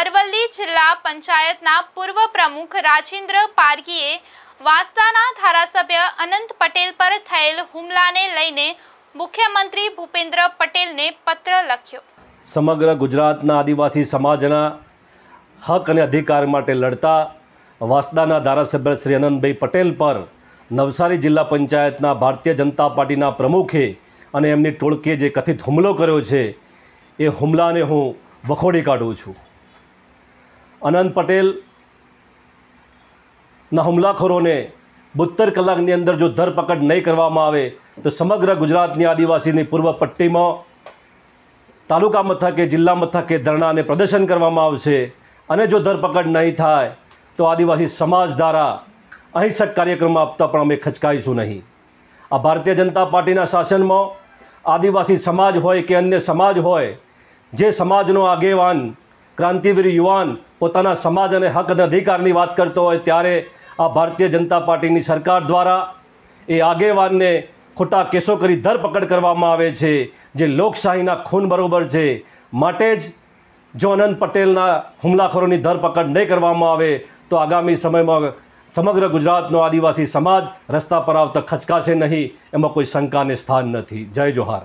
અરવલ્લી જિલ્લા પંચાયતના પૂર્વ પ્રમુખ રાજેન્દ્ર પારગીએ વાસ્તાના ધારાસભ્ય અનંત પટેલ પર થયેલ હુમલાને લઈને મુખ્યમંત્રી ભૂપેન્દ્ર પટેલને પત્ર લખ્યો સમગ્ર ગુજરાતના આદિવાસી સમાજના હક અને અધિકાર માટે લડતા વાસદાના ધારાસભ્ય શ્રી અનંતભાઈ પટેલ પર નવસારી જિલ્લા પંચાયતના ભારતીય જનતા પાર્ટીના પ્રમુખે અને એમની ટોળકીએ જે કથિત હુમલો કર્યો છે એ હુમલાને હું વખોડી કાઢું છું અનંત પટેલના હુમલાખોરોને બોત્તેર કલાકની અંદર જો ધરપકડ નહીં કરવામાં આવે તો સમગ્ર ગુજરાતની આદિવાસીની પૂર્વ પટ્ટીમાં તાલુકા મથકે જિલ્લા મથકે ધરણાને પ્રદર્શન કરવામાં આવશે અને જો ધરપકડ નહીં થાય તો આદિવાસી સમાજ દ્વારા અહિંસક કાર્યક્રમ આપતા પણ અમે ખચકાઈશું નહીં આ ભારતીય જનતા પાર્ટીના શાસનમાં આદિવાસી સમાજ હોય કે અન્ય સમાજ હોય જે સમાજનો આગેવાન ક્રાંતિવીર યુવાન પોતાના સમાજ અને હક અને અધિકારની વાત કરતો હોય ત્યારે આ ભારતીય જનતા પાર્ટીની સરકાર દ્વારા એ આગેવાનને ખોટા કેસો કરી ધરપકડ કરવામાં આવે છે જે લોકશાહીના ખૂન બરોબર છે માટે જ જો અનંત પટેલના હુમલાખોરોની ધરપકડ નહીં કરવામાં આવે તો આગામી સમયમાં સમગ્ર ગુજરાતનો આદિવાસી સમાજ રસ્તા પર આવતા ખચકાશે નહીં એમાં કોઈ શંકાને સ્થાન નથી જય જોહાર